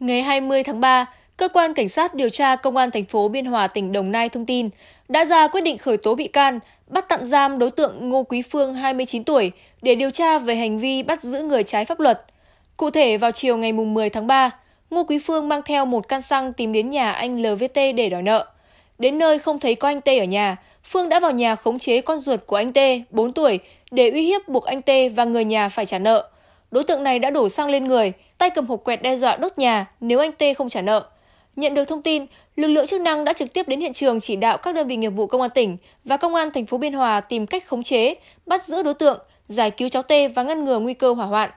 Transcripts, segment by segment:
Ngày 20 tháng 3, Cơ quan Cảnh sát điều tra Công an thành phố Biên Hòa, tỉnh Đồng Nai thông tin đã ra quyết định khởi tố bị can, bắt tạm giam đối tượng Ngô Quý Phương, 29 tuổi, để điều tra về hành vi bắt giữ người trái pháp luật. Cụ thể, vào chiều ngày mùng 10 tháng 3, Ngô Quý Phương mang theo một căn xăng tìm đến nhà anh LVT để đòi nợ. Đến nơi không thấy có anh T ở nhà, Phương đã vào nhà khống chế con ruột của anh T, 4 tuổi, để uy hiếp buộc anh T và người nhà phải trả nợ – Đối tượng này đã đổ xăng lên người, tay cầm hộp quẹt đe dọa đốt nhà nếu anh T không trả nợ. Nhận được thông tin, lực lượng chức năng đã trực tiếp đến hiện trường chỉ đạo các đơn vị nghiệp vụ công an tỉnh và công an thành phố Biên Hòa tìm cách khống chế, bắt giữ đối tượng, giải cứu cháu T và ngăn ngừa nguy cơ hỏa hoạn.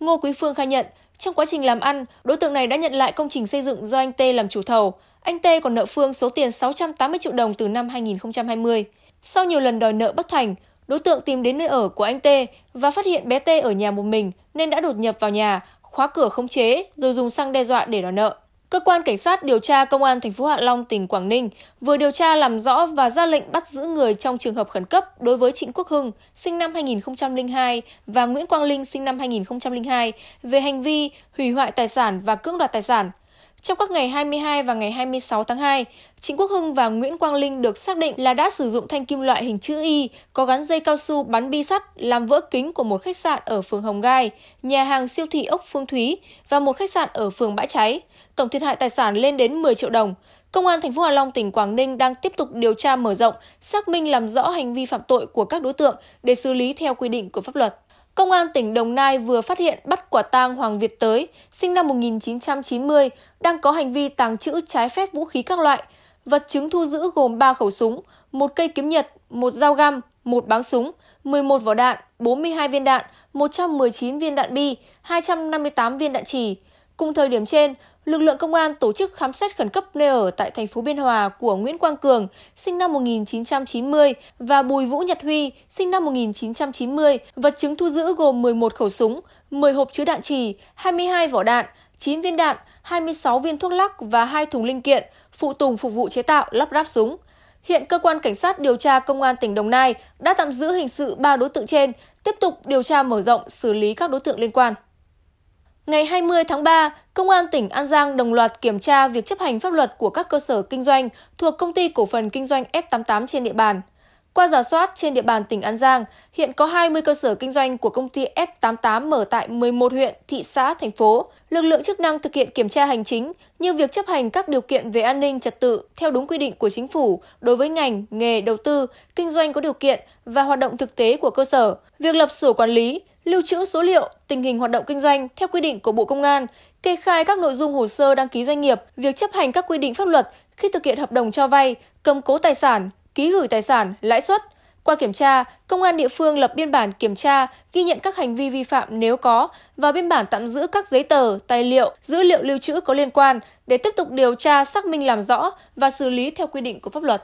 Ngô Quý Phương khai nhận, trong quá trình làm ăn, đối tượng này đã nhận lại công trình xây dựng do anh T làm chủ thầu. Anh T còn nợ Phương số tiền 680 triệu đồng từ năm 2020. Sau nhiều lần đòi nợ bất thành, Đối tượng tìm đến nơi ở của anh T và phát hiện bé T ở nhà một mình nên đã đột nhập vào nhà, khóa cửa khống chế rồi dùng xăng đe dọa để đòi nợ. Cơ quan cảnh sát điều tra công an thành phố Hạ Long tỉnh Quảng Ninh vừa điều tra làm rõ và ra lệnh bắt giữ người trong trường hợp khẩn cấp đối với Trịnh Quốc Hưng, sinh năm 2002 và Nguyễn Quang Linh sinh năm 2002 về hành vi hủy hoại tài sản và cưỡng đoạt tài sản. Trong các ngày 22 và ngày 26 tháng 2, Trịnh Quốc Hưng và Nguyễn Quang Linh được xác định là đã sử dụng thanh kim loại hình chữ Y có gắn dây cao su bắn bi sắt làm vỡ kính của một khách sạn ở phường Hồng Gai, nhà hàng siêu thị ốc Phương Thúy và một khách sạn ở phường Bãi Cháy. Tổng thiệt hại tài sản lên đến 10 triệu đồng. Công an thành phố Hà Long tỉnh Quảng Ninh đang tiếp tục điều tra mở rộng, xác minh làm rõ hành vi phạm tội của các đối tượng để xử lý theo quy định của pháp luật. Công an tỉnh Đồng Nai vừa phát hiện bắt quả tang Hoàng Việt Tới, sinh năm 1990, đang có hành vi tàng trữ trái phép vũ khí các loại. Vật chứng thu giữ gồm 3 khẩu súng, một cây kiếm nhật, một dao găm, một báng súng, 11 vỏ đạn, 42 viên đạn, 119 viên đạn bi, 258 viên đạn chỉ. Cùng thời điểm trên, lực lượng công an tổ chức khám xét khẩn cấp nơi ở tại thành phố Biên Hòa của Nguyễn Quang Cường, sinh năm 1990 và Bùi Vũ Nhật Huy, sinh năm 1990. Vật chứng thu giữ gồm 11 khẩu súng, 10 hộp chứa đạn trì, 22 vỏ đạn, 9 viên đạn, 26 viên thuốc lắc và 2 thùng linh kiện, phụ tùng phục vụ chế tạo lắp ráp súng. Hiện cơ quan cảnh sát điều tra công an tỉnh Đồng Nai đã tạm giữ hình sự 3 đối tượng trên, tiếp tục điều tra mở rộng xử lý các đối tượng liên quan. Ngày 20 tháng 3, Công an tỉnh An Giang đồng loạt kiểm tra việc chấp hành pháp luật của các cơ sở kinh doanh thuộc công ty cổ phần kinh doanh F88 trên địa bàn. Qua giả soát trên địa bàn tỉnh An Giang, hiện có 20 cơ sở kinh doanh của công ty F88 mở tại 11 huyện, thị xã, thành phố. Lực lượng chức năng thực hiện kiểm tra hành chính như việc chấp hành các điều kiện về an ninh trật tự theo đúng quy định của chính phủ đối với ngành, nghề, đầu tư, kinh doanh có điều kiện và hoạt động thực tế của cơ sở, việc lập sổ quản lý, lưu trữ số liệu, tình hình hoạt động kinh doanh theo quy định của Bộ Công an, kê khai các nội dung hồ sơ đăng ký doanh nghiệp, việc chấp hành các quy định pháp luật khi thực hiện hợp đồng cho vay, cầm cố tài sản, ký gửi tài sản, lãi suất. Qua kiểm tra, công an địa phương lập biên bản kiểm tra, ghi nhận các hành vi vi phạm nếu có và biên bản tạm giữ các giấy tờ, tài liệu, dữ liệu lưu trữ có liên quan để tiếp tục điều tra, xác minh làm rõ và xử lý theo quy định của pháp luật.